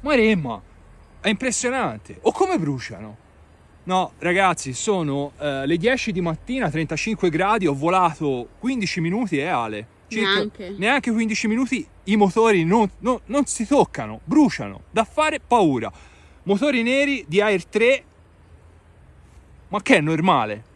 Maremma, è impressionante. O come bruciano? No, ragazzi, sono eh, le 10 di mattina, 35 gradi, ho volato 15 minuti e eh, Ale. Circa, neanche. neanche 15 minuti i motori non, non, non, si toccano, bruciano, da fare paura. Motori neri di Air 3, ma che è normale?